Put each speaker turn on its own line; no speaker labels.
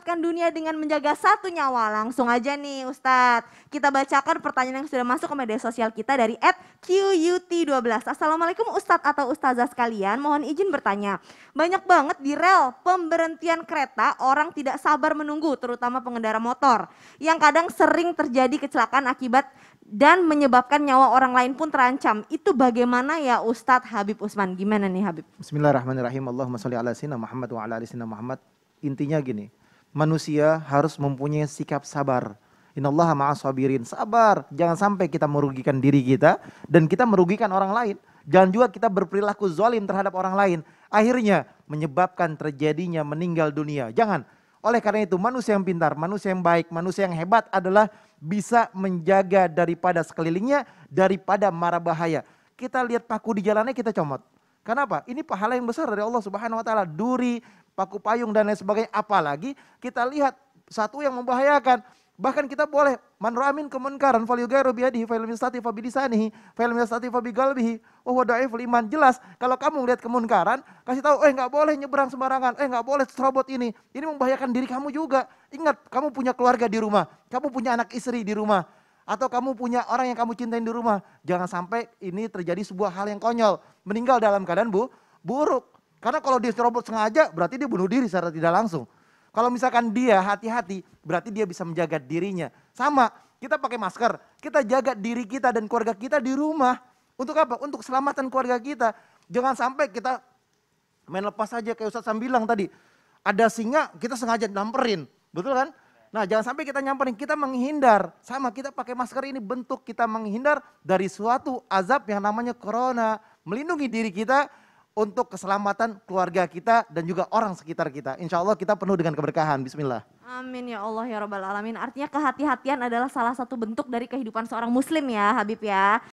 menyelamatkan dunia dengan menjaga satu nyawa. Langsung aja nih Ustadz. Kita bacakan pertanyaan yang sudah masuk ke media sosial kita dari at QUT12. Assalamualaikum Ustadz atau Ustazah sekalian. Mohon izin bertanya. Banyak banget di rel pemberhentian kereta orang tidak sabar menunggu terutama pengendara motor. Yang kadang sering terjadi kecelakaan akibat dan menyebabkan nyawa orang lain pun terancam. Itu bagaimana ya Ustadz Habib Usman? Gimana nih Habib?
Bismillahirrahmanirrahim. Allahumma sholli ala sina Muhammad wa ala ala sinna Muhammad. Intinya gini, manusia harus mempunyai sikap sabar. Inallah ma'asabirin. Sabar, jangan sampai kita merugikan diri kita dan kita merugikan orang lain. Jangan juga kita berperilaku zalim terhadap orang lain. Akhirnya menyebabkan terjadinya meninggal dunia. Jangan. Oleh karena itu manusia yang pintar, manusia yang baik, manusia yang hebat adalah bisa menjaga daripada sekelilingnya, daripada mara bahaya. Kita lihat paku di jalannya kita comot. Kenapa? Ini pahala yang besar dari Allah Subhanahu wa taala. Duri paku payung dan lain sebagainya. Apalagi kita lihat satu yang membahayakan. Bahkan kita boleh manramin kemunkaran fal yugairu bi yadihi fa illam yastati fa bi lisanihi fa illam yastati fa bi wa huwa dhaiful iman. Jelas kalau kamu lihat kemunkaran, kasih tahu eh enggak boleh nyebrang sembarangan, eh nggak boleh serobot ini. Ini membahayakan diri kamu juga. Ingat, kamu punya keluarga di rumah, kamu punya anak istri di rumah, atau kamu punya orang yang kamu cintain di rumah. Jangan sampai ini terjadi sebuah hal yang konyol, meninggal dalam keadaan bu buruk. Karena kalau dia robot sengaja berarti dia bunuh diri secara tidak langsung. Kalau misalkan dia hati-hati berarti dia bisa menjaga dirinya. Sama, kita pakai masker, kita jaga diri kita dan keluarga kita di rumah. Untuk apa? Untuk keselamatan keluarga kita. Jangan sampai kita main lepas saja kayak Ustaz Sambilang tadi. Ada singa, kita sengaja nyamperin. Betul kan? Nah jangan sampai kita nyamperin, kita menghindar. Sama kita pakai masker ini bentuk kita menghindar dari suatu azab yang namanya corona. Melindungi diri kita untuk keselamatan keluarga kita dan juga orang sekitar kita. Insya Allah kita penuh dengan keberkahan. Bismillah.
Amin ya Allah ya Rabbal Alamin. Artinya kehati-hatian adalah salah satu bentuk dari kehidupan seorang muslim ya Habib ya.